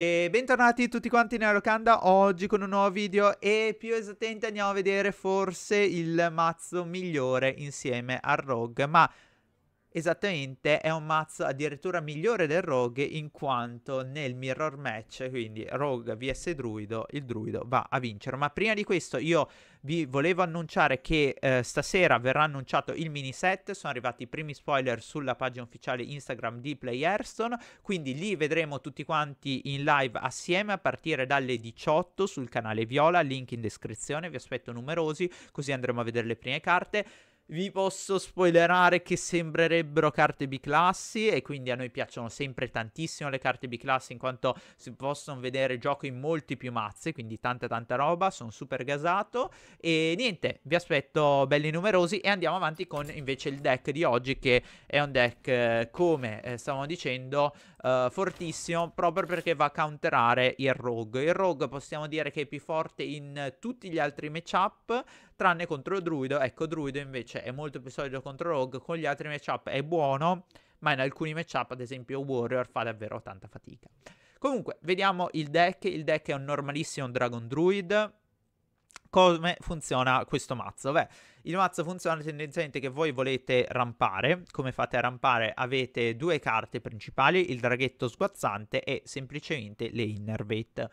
E bentornati tutti quanti nella locanda oggi con un nuovo video e più esattamente andiamo a vedere forse il mazzo migliore insieme a Rogue ma Esattamente, è un mazzo addirittura migliore del Rogue in quanto nel mirror match, quindi Rogue vs Druido, il Druido va a vincere. Ma prima di questo io vi volevo annunciare che eh, stasera verrà annunciato il mini set, sono arrivati i primi spoiler sulla pagina ufficiale Instagram di Playerstone, quindi lì vedremo tutti quanti in live assieme a partire dalle 18 sul canale Viola, link in descrizione, vi aspetto numerosi, così andremo a vedere le prime carte vi posso spoilerare che sembrerebbero carte B-classi e quindi a noi piacciono sempre tantissimo le carte B-classi in quanto si possono vedere gioco in molti più mazzi, quindi tanta tanta roba, sono super gasato e niente, vi aspetto belli numerosi e andiamo avanti con invece il deck di oggi che è un deck eh, come eh, stavamo dicendo eh, fortissimo proprio perché va a counterare il rogue. Il rogue possiamo dire che è più forte in tutti gli altri matchup tranne contro il Druido. Ecco, Druido invece è molto più solido contro Rogue, con gli altri matchup è buono, ma in alcuni matchup, ad esempio Warrior, fa davvero tanta fatica. Comunque, vediamo il deck. Il deck è un normalissimo Dragon Druid. Come funziona questo mazzo? Beh, il mazzo funziona tendenzialmente che voi volete rampare. Come fate a rampare? Avete due carte principali, il draghetto sguazzante e semplicemente le innervate.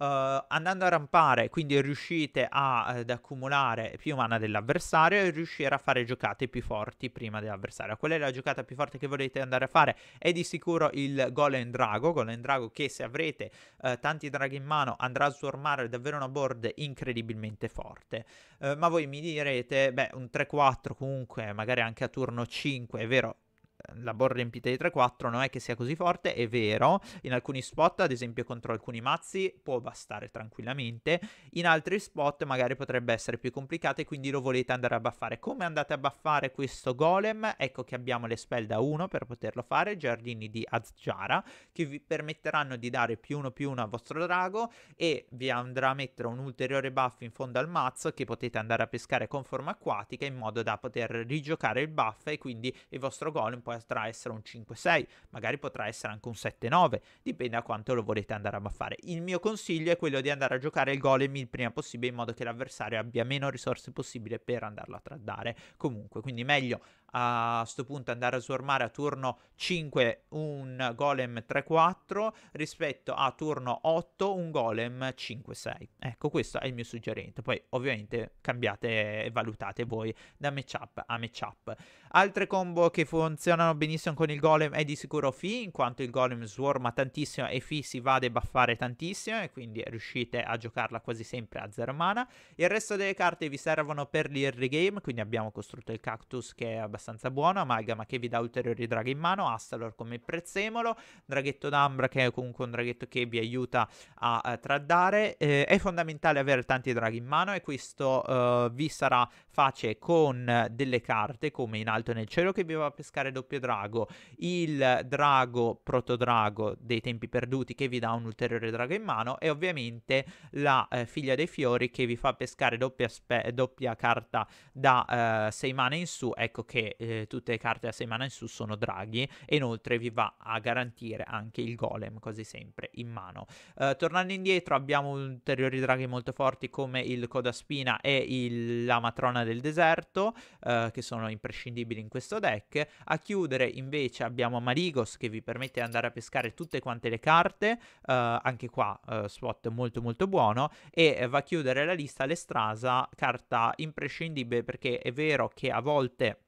Uh, andando a rampare, quindi riuscite a, eh, ad accumulare più mana dell'avversario e riuscire a fare giocate più forti prima dell'avversario. Qual è la giocata più forte che volete andare a fare? È di sicuro il Golem Drago, Golem Drago che se avrete uh, tanti draghi in mano andrà a sformare davvero una board incredibilmente forte. Uh, ma voi mi direte, beh, un 3-4 comunque, magari anche a turno 5, è vero, Ehm, la ball riempita di 3-4 non è che sia così forte, è vero, in alcuni spot, ad esempio contro alcuni mazzi, può bastare tranquillamente, in altri spot magari potrebbe essere più complicato e quindi lo volete andare a buffare. Come andate a buffare questo golem? Ecco che abbiamo le spell da 1 per poterlo fare, giardini di Azjara, che vi permetteranno di dare più 1 più 1 al vostro drago e vi andrà a mettere un ulteriore buff in fondo al mazzo che potete andare a pescare con forma acquatica in modo da poter rigiocare il buff e quindi il vostro golem potrà essere un 5-6, magari potrà essere anche un 7-9, dipende da quanto lo volete andare a buffare. Il mio consiglio è quello di andare a giocare il golem il prima possibile in modo che l'avversario abbia meno risorse possibile per andarlo a traddare comunque, quindi meglio a questo punto andare a swarmare a turno 5 un golem 3-4 rispetto a turno 8 un golem 5-6. Ecco, questo è il mio suggerimento. Poi ovviamente cambiate e valutate voi da matchup a matchup. Altre combo che funzionano benissimo con il golem è di sicuro Fi, in quanto il golem swarma tantissimo e Fi si va a debuffare tantissimo e quindi riuscite a giocarla quasi sempre a zero mana. Il resto delle carte vi servono per l'early game, quindi abbiamo costruito il cactus che è abbastanza buono, Amalgama che vi dà ulteriori draghi in mano, Astalor come prezzemolo, Draghetto d'Ambra che è comunque un draghetto che vi aiuta a, a traddare. Eh, è fondamentale avere tanti draghi in mano e questo eh, vi sarà interfacce con eh, delle carte come in alto nel cielo che vi va a pescare doppio drago, il drago protodrago dei tempi perduti che vi dà un ulteriore drago in mano e ovviamente la eh, figlia dei fiori che vi fa pescare doppia, spe- doppia carta da eh, 6 mana in su, ecco che eh, tutte le carte da 6 mana in su sono draghi e inoltre vi va a garantire anche il golem così sempre in mano. Eh, tornando indietro abbiamo ulteriori draghi molto forti come il coda spina e il, la matrona del deserto, eh, che sono imprescindibili in questo deck. A chiudere invece abbiamo Amarigos che vi permette di andare a pescare tutte quante le carte, eh, anche qua eh, spot molto molto buono, e eh, va a chiudere la lista l'Estrasa, carta imprescindibile perché è vero che a volte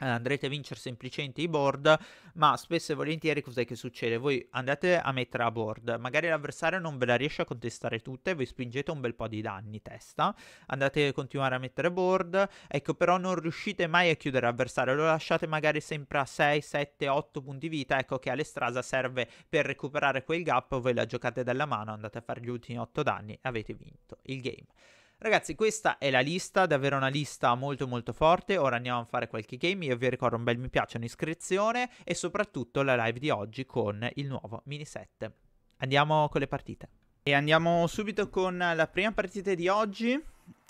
eh, andrete a vincere semplicemente i board, ma spesso e volentieri cos'è che succede? Voi andate a mettere a board, magari l'avversario non ve la riesce a contestare tutte, vi spingete un bel po' di danni testa, andate a continuare a mettere board, ecco però non riuscite mai a chiudere l'avversario, lo lasciate magari sempre a 6, 7, 8 punti vita, ecco che Alestrasa serve per recuperare quel gap, voi la giocate dalla mano, andate a fare gli ultimi 8 danni e avete vinto il game. Ragazzi, questa è la lista, davvero una lista molto molto forte. Ora andiamo a fare qualche game. Io vi ricordo un bel mi piace, un'iscrizione e soprattutto la live di oggi con il nuovo mini set. Andiamo con le partite. E andiamo subito con la prima partita di oggi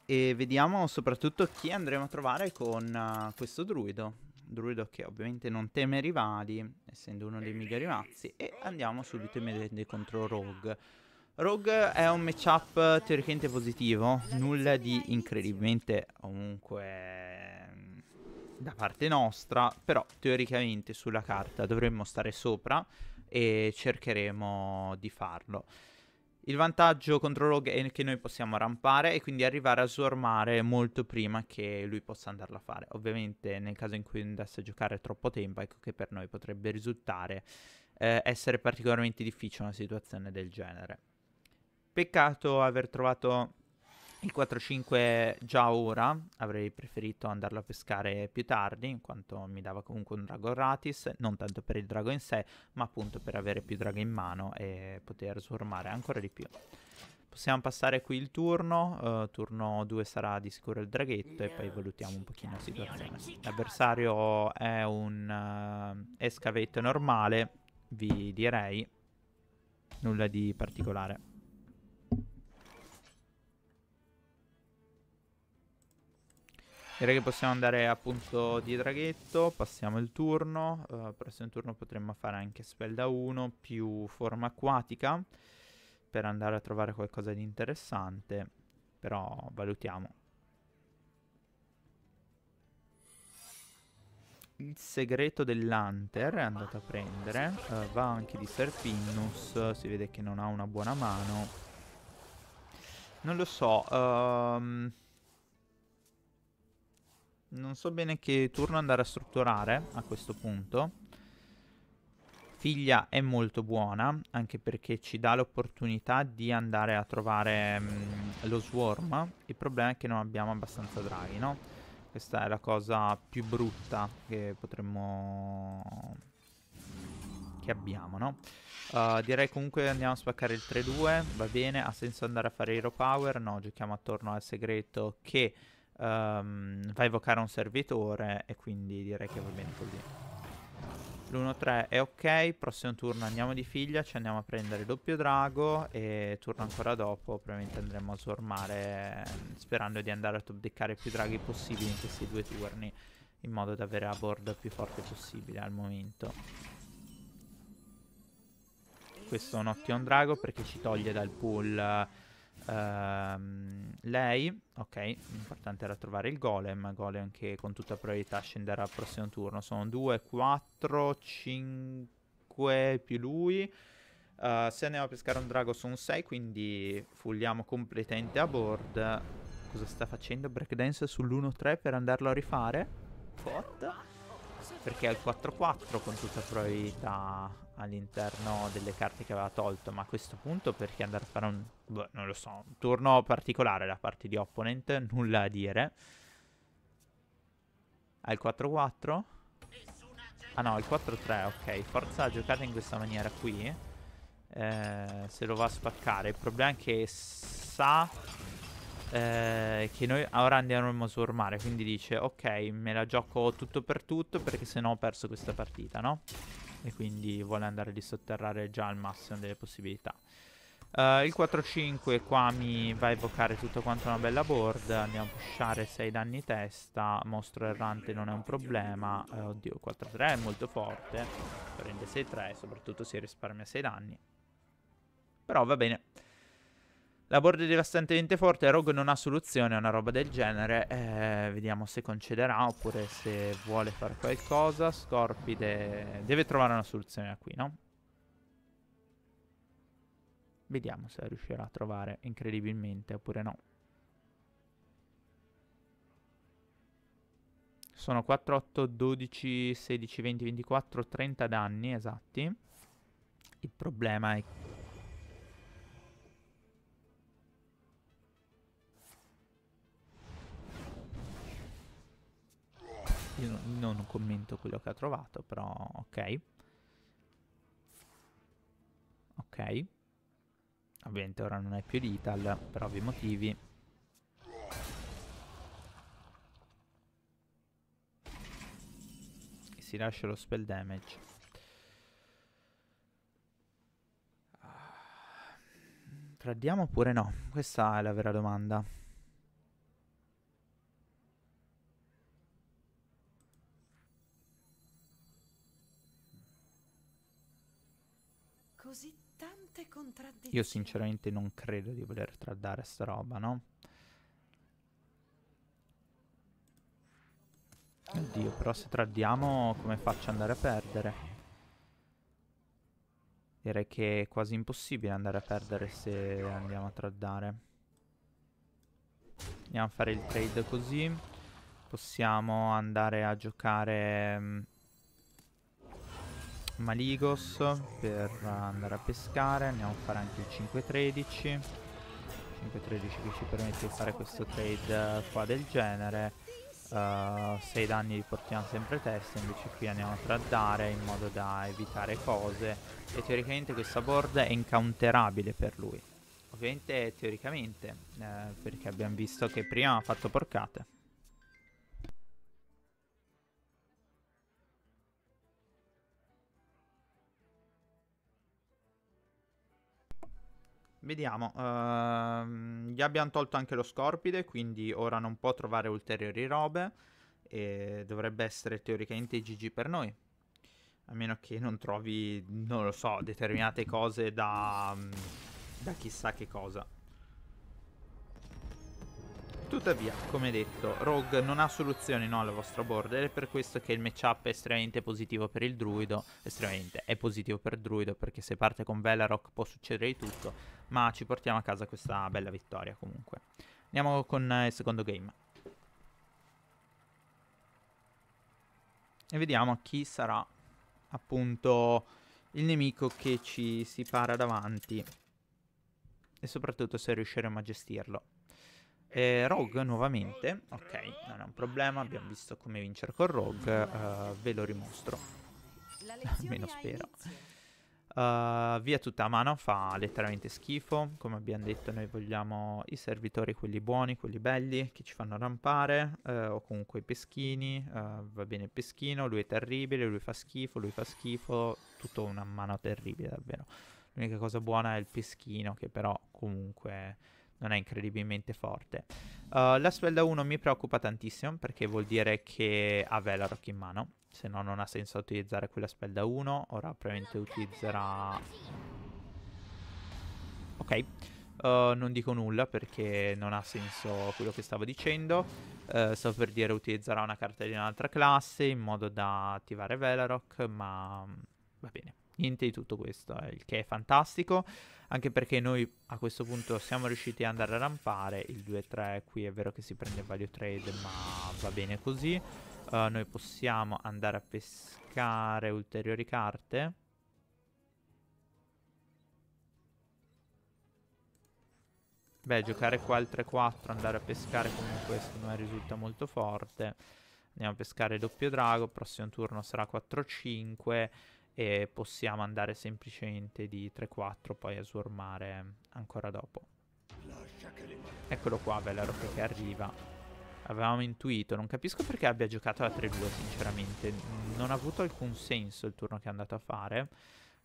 e vediamo soprattutto chi andremo a trovare con uh, questo druido. Druido che ovviamente non teme rivali, essendo uno dei migliori mazzi, e andiamo subito immediatamente contro Rogue. Rogue è un matchup teoricamente positivo, nulla di incredibilmente comunque mm, da parte nostra, però teoricamente sulla carta dovremmo stare sopra e cercheremo di farlo. Il vantaggio contro Rogue è che noi possiamo rampare e quindi arrivare a swarmare molto prima che lui possa andarla a fare. Ovviamente nel caso in cui andasse a giocare troppo tempo, ecco che per noi potrebbe risultare eh, essere particolarmente difficile una situazione del genere. Peccato aver trovato il 4-5 già ora, avrei preferito andarlo a pescare più tardi, in quanto mi dava comunque un drago gratis, non tanto per il drago in sé, ma appunto per avere più drago in mano e poter sformare ancora di più. Possiamo passare qui il turno, uh, turno 2 sarà di sicuro il draghetto e poi valutiamo un pochino la situazione. L'avversario è un uh, escavetto normale, vi direi, nulla di particolare. Direi che possiamo andare appunto di draghetto, passiamo il turno, uh, prossimo turno potremmo fare anche spell da 1 più forma acquatica per andare a trovare qualcosa di interessante, però valutiamo. Il segreto dell'Hunter è andato a prendere, uh, va anche di Serpinnus, si vede che non ha una buona mano. Non lo so, ehm... Um non so bene che turno andare a strutturare a questo punto. Figlia è molto buona, anche perché ci dà l'opportunità di andare a trovare mh, mm, lo swarm. Il problema è che non abbiamo abbastanza draghi, no? Questa è la cosa più brutta che potremmo... che abbiamo, no? Uh, direi comunque andiamo a spaccare il 3-2, va bene, ha senso andare a fare hero power? No, giochiamo attorno al segreto che um, ehm, fa evocare un servitore e quindi direi che va bene così. L'1-3 è ok, prossimo turno andiamo di figlia, ci andiamo a prendere doppio drago e turno ancora dopo probabilmente andremo a swarmare sperando di andare a top deckare più draghi possibili in questi due turni in modo da avere la board più forte possibile al momento. Questo è un ottimo drago perché ci toglie dal pool Uh, lei, ok, l'importante era trovare il golem, golem che con tutta probabilità scenderà al prossimo turno. Sono 2, 4, 5 più lui. Uh, se andiamo a pescare un drago su un 6, quindi fulliamo completamente a board. Cosa sta facendo? Breakdance sull'1-3 per andarlo a rifare? What? perché è il 4-4 con tutta probabilità all'interno delle carte che aveva tolto, ma a questo punto perché andare a fare un, boh, non lo so, un turno particolare da parte di opponent, nulla a dire. Ha il 4-4? Ah no, il 4-3, ok, forza giocata in questa maniera qui. Eh, se lo va a spaccare, il problema è che sa eh, che noi ora andiamo sul mare, quindi dice ok me la gioco tutto per tutto perché sennò ho perso questa partita, no? E quindi vuole andare di sotterrare già al massimo delle possibilità. Uh, il 4-5 qua mi va a evocare tutto quanto una bella board Andiamo a pushare 6 danni testa Mostro errante non è un problema uh, Oddio 4-3 è molto forte Prende 6-3 soprattutto si risparmia 6 danni Però va bene la board è devastantemente forte, Rogue non ha soluzione, una roba del genere. Eh, vediamo se concederà oppure se vuole fare qualcosa. Scorpide deve trovare una soluzione da qui, no? Vediamo se riuscirà a trovare incredibilmente oppure no. Sono 4, 8, 12, 16, 20, 24, 30 danni esatti. Il problema è Io non commento quello che ha trovato, però ok. Ok. Ovviamente ora non è più Lital, per ovvi motivi. E si lascia lo spell damage. Tradiamo ah. oppure no? Questa è la vera domanda. contraddizione. Io sinceramente non credo di voler tradare sta roba, no? Oddio, però se tradiamo come faccio ad andare a perdere? Direi che è quasi impossibile andare a perdere se andiamo a tradare. Andiamo a fare il trade così. Possiamo andare a giocare mm, Maligos per andare a pescare, andiamo a fare anche il 513. 513 che ci permette di fare questo trade eh, qua del genere. 6 uh, eh, danni li portiamo sempre a testa, invece qui andiamo a traddare in modo da evitare cose. E teoricamente questa board è incounterabile per lui. Ovviamente teoricamente, eh, perché abbiamo visto che prima ha fatto porcate. Vediamo, uh, gli abbiamo tolto anche lo scorpide, quindi ora non può trovare ulteriori robe e dovrebbe essere teoricamente GG per noi. A meno che non trovi, non lo so, determinate cose da, mm, da chissà che cosa. Tuttavia, come detto, Rogue non ha soluzioni no, alla vostra board ed è per questo che il matchup è estremamente positivo per il druido, estremamente è positivo per il druido perché se parte con Velarok può succedere di tutto, ma ci portiamo a casa questa bella vittoria comunque. Andiamo con eh, il secondo game. E vediamo chi sarà appunto il nemico che ci si para davanti e soprattutto se riusciremo a gestirlo. Eh, Rogue nuovamente, ok, non è un problema, abbiamo visto come vincere con Rogue, uh, ve lo rimostro, almeno spero. Uh, via tutta a mano fa letteralmente schifo, come abbiamo detto noi vogliamo i servitori, quelli buoni, quelli belli, che ci fanno rampare, uh, o comunque i peschini, va bene il peschino, lui è terribile, lui fa schifo, lui fa schifo, tutto una mano terribile davvero. L'unica cosa buona è il peschino che però comunque non è incredibilmente forte. Uh, la Swelda 1 mi preoccupa tantissimo perché vuol dire che ha Velarok in mano, se no non ha senso utilizzare quella Swelda 1, ora probabilmente utilizzerà... Ok, uh, non dico nulla perché non ha senso quello che stavo dicendo, uh, sto per dire utilizzerà una carta di un'altra classe in modo da attivare Velarok, ma va bene niente di tutto questo, eh, il che è fantastico, anche perché noi a questo punto siamo riusciti ad andare a rampare, il 2-3 qui è vero che si prende value trade, ma va bene così. Uh, noi possiamo andare a pescare ulteriori carte. Beh, giocare qua il 3-4, andare a pescare comunque secondo me risulta molto forte. Andiamo a pescare doppio drago, prossimo turno sarà 4-5 e possiamo andare semplicemente di 3-4 poi a swarmare ancora dopo. Eccolo qua, Velarok che arriva. Avevamo intuito, non capisco perché abbia giocato la 3-2 sinceramente, non ha avuto alcun senso il turno che è andato a fare.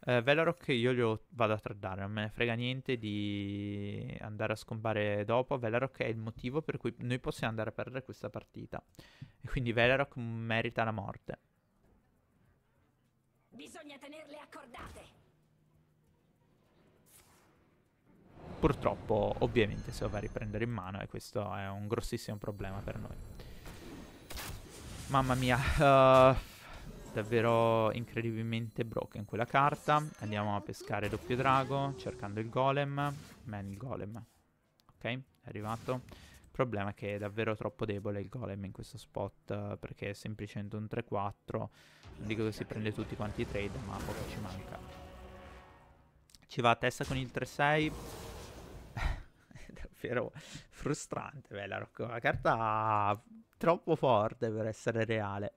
Eh, Velarok io glielo vado a tradare, non me ne frega niente di andare a scombare dopo. Velarok è il motivo per cui noi possiamo andare a perdere questa partita. E quindi Velarok merita la morte. Bisogna tenerle accordate. Purtroppo, ovviamente, se lo va a riprendere in mano e questo è un grossissimo problema per noi. Mamma mia, uh, davvero incredibilmente broken quella carta. Andiamo a pescare doppio drago, cercando il golem. Man il golem. Ok, è arrivato. Il problema è che è davvero troppo debole il golem in questo spot perché è semplicemente un 3-4. Non dico che si prende tutti quanti i trade, ma poco ci manca. Ci va a testa con il 3-6. davvero frustrante, beh, la, la carta troppo forte per essere reale.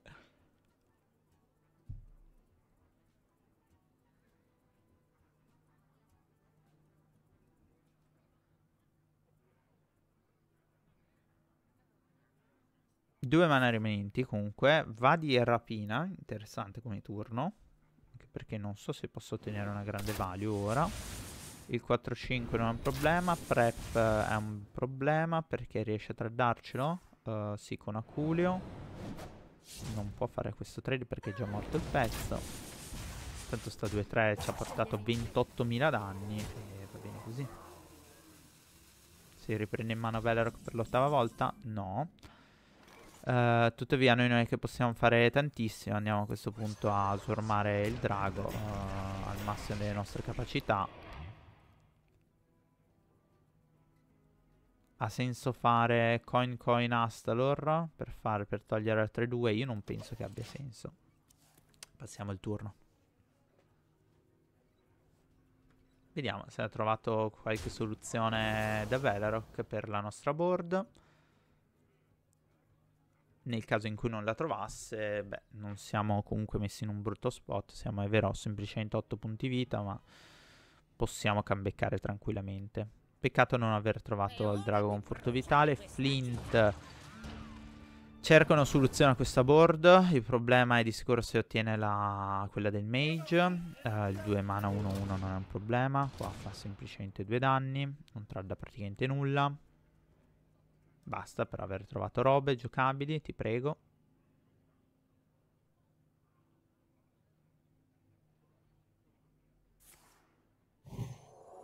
due mana rimanenti comunque, va di rapina, interessante come turno, anche perché non so se posso ottenere una grande value ora. Il 4-5 non è un problema, prep è un problema perché riesce a tradarcelo, uh, sì con Aculio. Non può fare questo trade perché è già morto il pezzo. Tanto sta 2-3 ci ha portato 28.000 danni e va bene così. Si riprende in mano Velorok per l'ottava volta? No. Eh, tuttavia noi non è che possiamo fare tantissimo, andiamo a questo punto a swarmare il drago uh, al massimo delle nostre capacità. Ha senso fare coin coin Astalor per, fare, per togliere altre due? Io non penso che abbia senso. Passiamo il turno. Vediamo se ha trovato qualche soluzione da Velarok per la nostra board nel caso in cui non la trovasse, beh, non siamo comunque messi in un brutto spot, siamo, è vero, semplicemente 8 punti vita, ma possiamo cambeccare tranquillamente. Peccato non aver trovato il drago con furto vitale. Flint cerca una soluzione a questa board, il problema è di sicuro se ottiene la... quella del mage, uh, il 2 mana 1-1 non è un problema, qua fa semplicemente 2 danni, non tradda praticamente nulla. Basta per aver trovato robe giocabili, ti prego.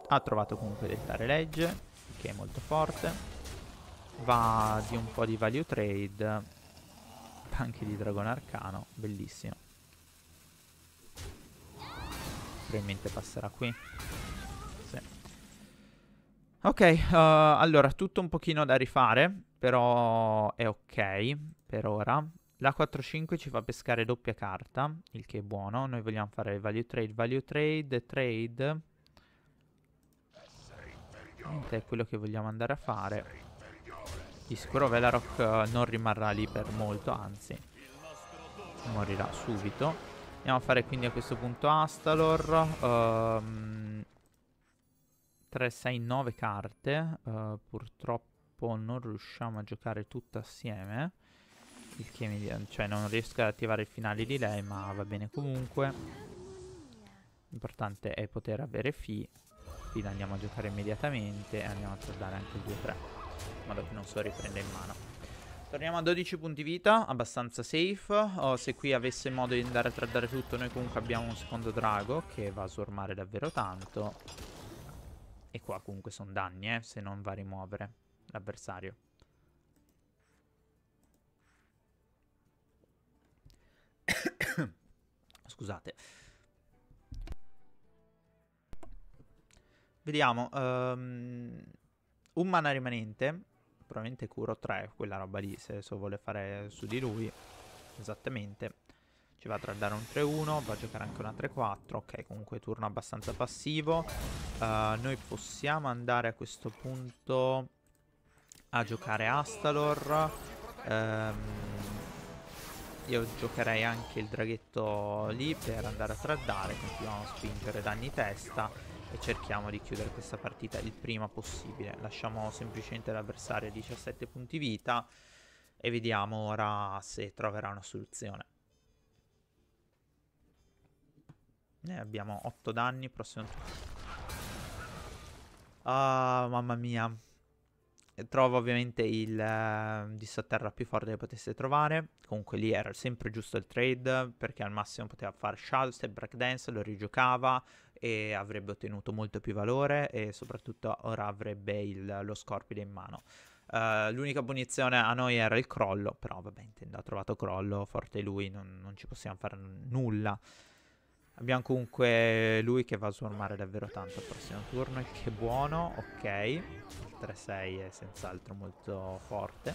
Ha trovato comunque del dettare legge, che è molto forte. Va di un po' di value trade, anche di dragone arcano, bellissimo. Probabilmente passerà qui. Ok, uh, allora, tutto un pochino da rifare, però è ok per ora. La 4-5 ci fa pescare doppia carta, il che è buono. Noi vogliamo fare value trade, value trade, trade. Che è quello che vogliamo andare a fare. Di sicuro Velarok eh, non rimarrà lì per molto, anzi morirà subito. Andiamo a fare quindi a questo punto Astalor. Um, 3, 6, 9 carte. Uh, purtroppo non riusciamo a giocare tutte assieme. Il che mi... Cioè non riesco ad attivare il finale di lei, ma va bene comunque. L'importante è poter avere Fi. Quindi andiamo a giocare immediatamente e andiamo a tornare anche il 2-3. In modo che non so riprende in mano. Torniamo a 12 punti vita, abbastanza safe. Oh, se qui avesse modo di andare a tradare tutto, noi comunque abbiamo un secondo drago che va a sormare davvero tanto. E qua comunque sono danni, eh, se non va a rimuovere l'avversario. Scusate. Vediamo. Um, un mana rimanente. Probabilmente curo 3, quella roba lì, se so vuole fare su di lui. Esattamente. Ti va a dare un 3-1, va a giocare anche una 3-4. Ok, comunque turno abbastanza passivo. Uh, noi possiamo andare a questo punto a giocare Astalor. Um, io giocherei anche il draghetto lì per andare a traddare. Continuiamo a spingere danni testa e cerchiamo di chiudere questa partita il prima possibile. Lasciamo semplicemente l'avversario a 17 punti vita e vediamo ora se troverà una soluzione. Noi eh, abbiamo 8 danni, prossimo... Ah, mamma mia. Trovo ovviamente il eh, disatterra più forte che potesse trovare. Comunque lì era sempre giusto il trade, perché al massimo poteva fare Shadow Step Breakdance, lo rigiocava e avrebbe ottenuto molto più valore e soprattutto ora avrebbe il, lo Scorpide in mano. Uh, l'unica punizione a noi era il crollo, però vabbè, intendo, ha trovato crollo, forte lui, non, non ci possiamo fare nulla. Abbiamo comunque lui che va a swarmare davvero tanto al prossimo turno, il che è buono, ok. Il 3-6 è senz'altro molto forte.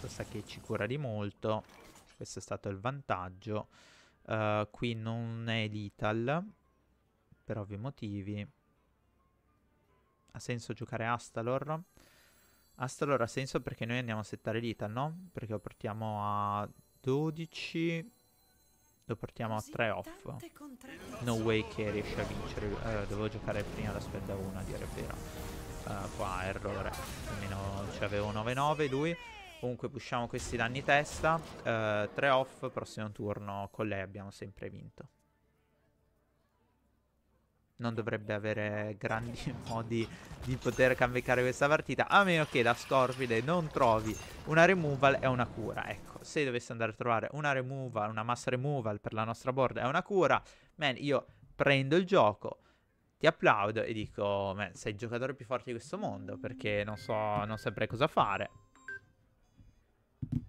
Questo che ci cura di molto, questo è stato il vantaggio. Uh, qui non è lethal, per ovvi motivi. Ha senso giocare Astalor? Astalor ha senso perché noi andiamo a settare lethal, no? Perché lo portiamo a 12 lo portiamo a 3 off. No way che riesce a vincere. Eh, dovevo giocare prima la spenda 1 a dire vero. Uh, qua errore. Almeno ci avevo 9-9 lui. Comunque pushiamo questi danni testa. Uh, eh, 3 off, prossimo turno con lei abbiamo sempre vinto. Non dovrebbe avere grandi modi di poter cambiare questa partita. A meno che da Scorpide non trovi una removal e una cura. Ecco se dovessi andare a trovare una removal, una mass removal per la nostra board è una cura, man, io prendo il gioco, ti applaudo e dico, man, sei il giocatore più forte di questo mondo, perché non so, non saprei cosa fare.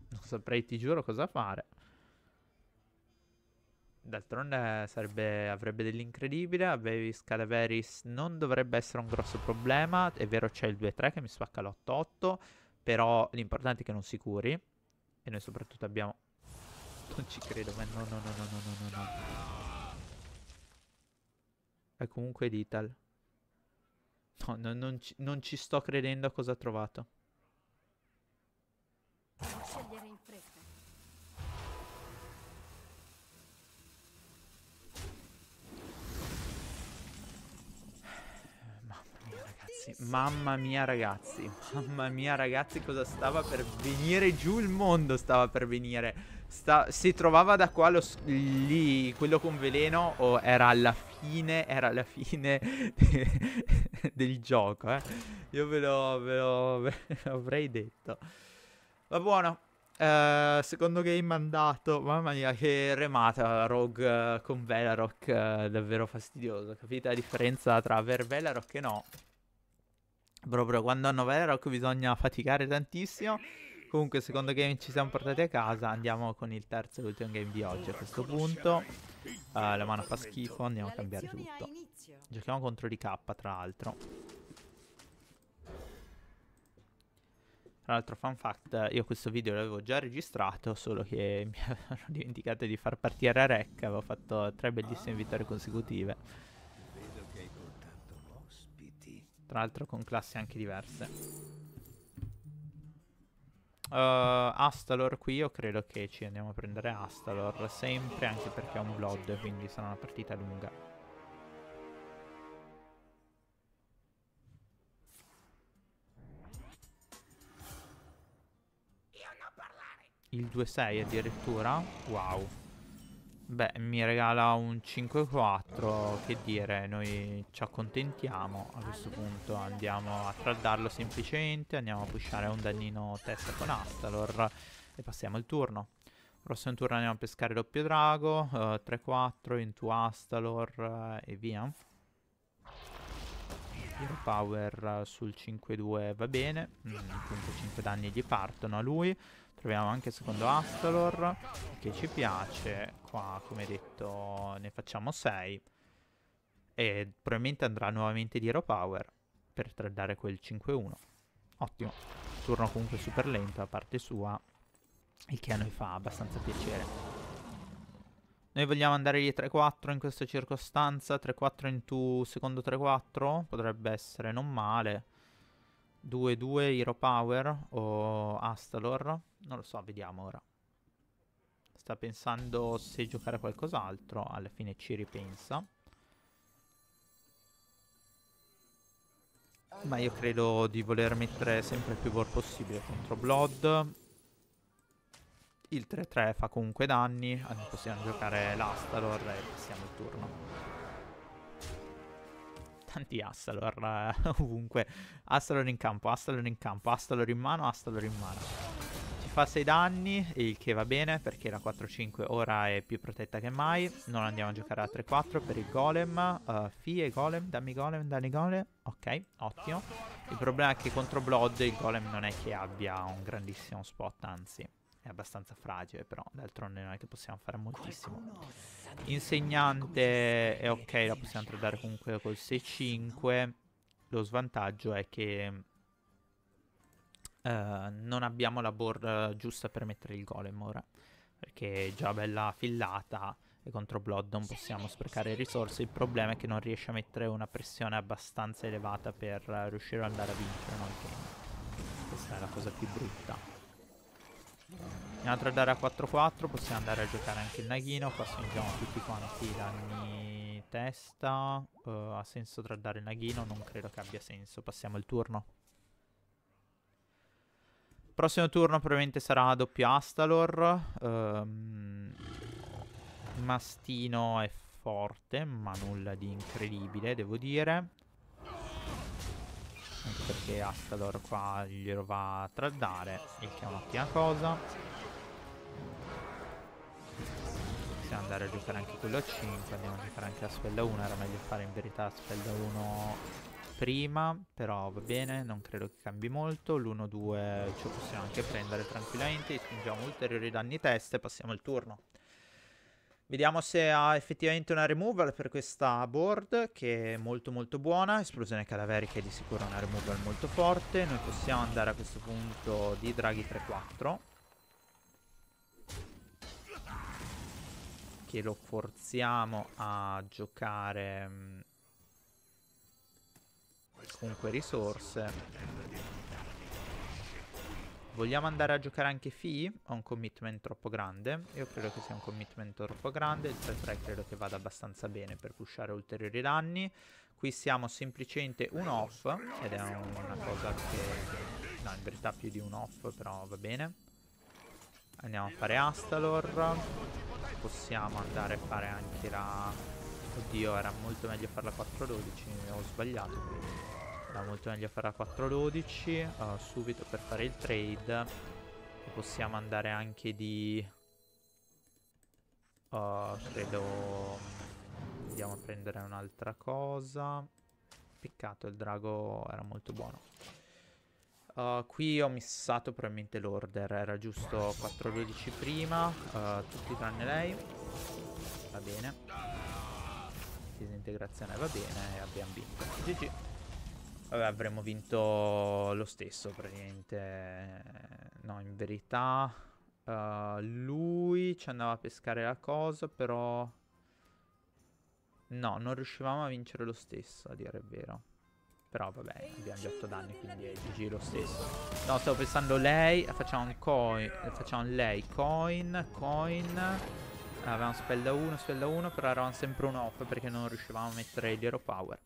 Non saprei, ti giuro, cosa fare. D'altronde sarebbe, avrebbe dell'incredibile. Avevis Cadaveris non dovrebbe essere un grosso problema. È vero, c'è il 2-3 che mi spacca l'8-8. Però l'importante è che non si curi. E noi soprattutto abbiamo... Non ci credo, ma no, no, no, no, no, no, no, no. È comunque Dital. No, no non, ci, non ci sto credendo a cosa ha trovato. Sceglierei ragazzi, mamma mia ragazzi, mamma mia ragazzi cosa stava per venire giù il mondo, stava per venire. Sta si trovava da qua lo, lì, quello con veleno, o oh, era alla fine, era alla fine del gioco, eh. Io ve lo, ve lo, ve avrei detto. Va buono, Uh, secondo game mandato, mamma mia che remata Rogue uh, con Velarok, uh, davvero fastidioso, capite la differenza tra aver Velarok e no? proprio quando hanno Veroc bisogna faticare tantissimo. Comunque, secondo game ci siamo portati a casa. Andiamo con il terzo e ultimo game di oggi a questo punto. Uh, la mano fa schifo, andiamo a cambiare tutto. Giochiamo contro di K, tra l'altro. Tra l'altro, fun fact, io questo video l'avevo già registrato, solo che mi avevano dimenticato di far partire Rec. Avevo fatto tre bellissime vittorie consecutive. Tra l'altro con classi anche diverse. Uh, Astalor qui, io credo che ci andiamo a prendere Astalor sempre, anche perché è un Blood, quindi sarà una partita lunga. Il 2-6 addirittura? Wow. Beh, mi regala un 5-4, che dire, noi ci accontentiamo, a questo punto andiamo a traldarlo semplicemente, andiamo a pushare un dannino testa con Astalor e passiamo il turno. Prossimo turno andiamo a pescare doppio drago, uh, eh, 3-4, into Astalor uh, e via. Hero Power uh, sul 5-2 va bene, mm, 5 danni gli partono a lui. Proviamo anche il secondo Astalor, che ci piace. Qua, come detto, ne facciamo 6. E probabilmente andrà nuovamente di Hero Power per tradare quel 5-1. Ottimo. Turno comunque super lento da parte sua, il che a noi fa abbastanza piacere. Noi vogliamo andare di 3-4 in questa circostanza, 3-4 in 2, secondo 3-4, potrebbe essere non male. 2-2 Hero Power o Astalor. Non lo so, vediamo ora. Sta pensando se giocare qualcos'altro. Alla fine ci ripensa. Ma io credo di voler mettere sempre più gol possibile contro Blood. Il 3-3 fa comunque danni. Allora possiamo giocare l'Astalor e passiamo il turno tanti Astalor uh, eh, ovunque. Astalor in campo, Astalor in campo, Astalor in mano, Astalor in mano. Ci fa 6 danni, il che va bene perché la 4-5 ora è più protetta che mai. Non andiamo a giocare a 3-4 per il golem. Uh, fie, golem, dammi golem, dammi golem. Ok, ottimo. Il problema è che contro Blood il golem non è che abbia un grandissimo spot, anzi è abbastanza fragile, però d'altronde non è che possiamo fare moltissimo. Insegnante è ok, la possiamo tradare comunque col 6-5. Lo svantaggio è che uh, non abbiamo la board eh, giusta per mettere il golem ora, perché è già bella fillata e contro Blood non possiamo sprecare risorse. Il problema è che non riesce a mettere una pressione abbastanza elevata per eh, riuscire ad andare a vincere no, il Questa è la cosa più brutta. Inoltre andare a 4-4 possiamo andare a giocare anche il Naghino. Qua sentiamo tutti quanti i danni testa. Uh, ha senso tradare il Naghino? Non credo che abbia senso. Passiamo il turno. Prossimo turno probabilmente sarà doppio Astalor. Um, Mastino è forte, ma nulla di incredibile, devo dire. Anche perché Astalor qua glielo va a traddare, il che è un'ottima cosa. possiamo andare a giocare anche quello a 5 andiamo a giocare anche la spella 1 era meglio fare in verità la spella 1 prima però va bene non credo che cambi molto l'1-2 ce lo possiamo anche prendere tranquillamente spingiamo ulteriori danni testa e passiamo il turno Vediamo se ha effettivamente una removal per questa board che è molto molto buona. Esplosione cadaverica è di sicuro una removal molto forte. Noi possiamo andare a questo punto di draghi 3-4 che lo forziamo a giocare mm, comunque risorse. Vogliamo andare a giocare anche Fi? Ho un commitment troppo grande. Io credo che sia un commitment troppo grande. Il 3-3 credo che vada abbastanza bene per pushare ulteriori danni. Qui siamo semplicemente un off. Ed è una cosa che... No, in verità più di un off, però va bene. Andiamo a fare Astalor. Possiamo andare a fare anche la... Oddio, era molto meglio fare la 4.12, ho sbagliato. Quindi. Era molto meglio fare la 4.12 uh, subito per fare il trade. E possiamo andare anche di... Uh, credo... Andiamo a prendere un'altra cosa. Peccato, il drago era molto buono. Uh, qui ho missato probabilmente l'order, era giusto 4-12 prima, uh, tutti tranne lei. Va bene. Disintegrazione va bene e abbiamo vinto. GG. Vabbè, avremmo vinto lo stesso praticamente. No, in verità... Uh, lui ci andava a pescare la cosa, però... No, non riuscivamo a vincere lo stesso, a dire il vero. Però vabbè, abbiamo già 8 danni, quindi è GG lo stesso. No, stavo pensando lei. Facciamo un coin. Facciamo lei. Coin, coin. Ah, avevamo spell spella 1, da 1, però eravamo sempre un off perché non riuscivamo a mettere gli hero power.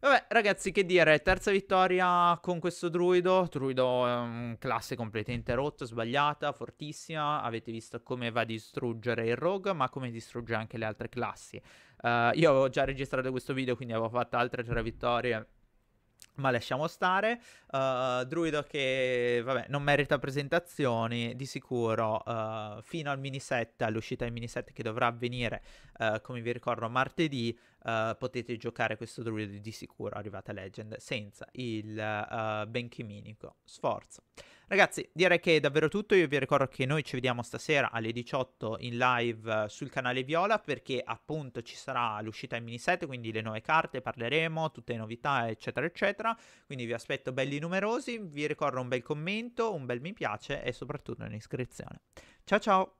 Vabbè, ragazzi, che dire, terza vittoria con questo druido. Druido è un classe completamente rotta, sbagliata, fortissima. Avete visto come va a distruggere il rogue, ma come distrugge anche le altre classi. Uh, io avevo già registrato questo video, quindi avevo fatto altre tre vittorie ma lasciamo stare, uh, Druido che vabbè, non merita presentazioni, di sicuro uh, fino al mini set, all'uscita del mini set che dovrà avvenire, uh, come vi ricordo, martedì, potete giocare questo Druido di sicuro, arrivata Legend, senza il uh, Benchiminico. Sforzo. Ragazzi, direi che è davvero tutto. Io vi ricordo che noi ci vediamo stasera alle 18 in live eh, sul canale Viola perché appunto ci sarà l'uscita in mini set, quindi le nuove carte, parleremo, tutte le novità, eccetera, eccetera. Quindi vi aspetto belli numerosi. Vi ricordo un bel commento, un bel mi piace e soprattutto un'iscrizione. Ciao ciao!